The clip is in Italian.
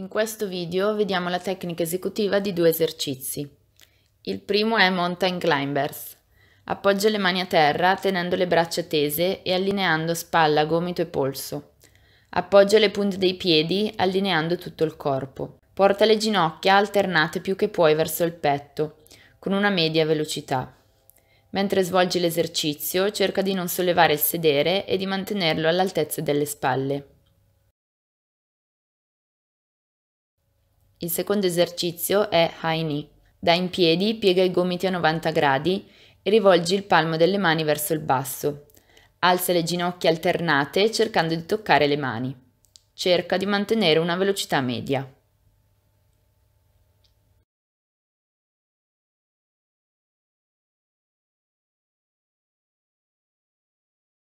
In questo video vediamo la tecnica esecutiva di due esercizi. Il primo è Mountain Climbers. Appoggia le mani a terra tenendo le braccia tese e allineando spalla, gomito e polso. Appoggia le punte dei piedi allineando tutto il corpo. Porta le ginocchia alternate più che puoi verso il petto, con una media velocità. Mentre svolgi l'esercizio cerca di non sollevare il sedere e di mantenerlo all'altezza delle spalle. Il secondo esercizio è high knee. Da in piedi piega i gomiti a 90 gradi e rivolgi il palmo delle mani verso il basso. Alza le ginocchia alternate cercando di toccare le mani. Cerca di mantenere una velocità media.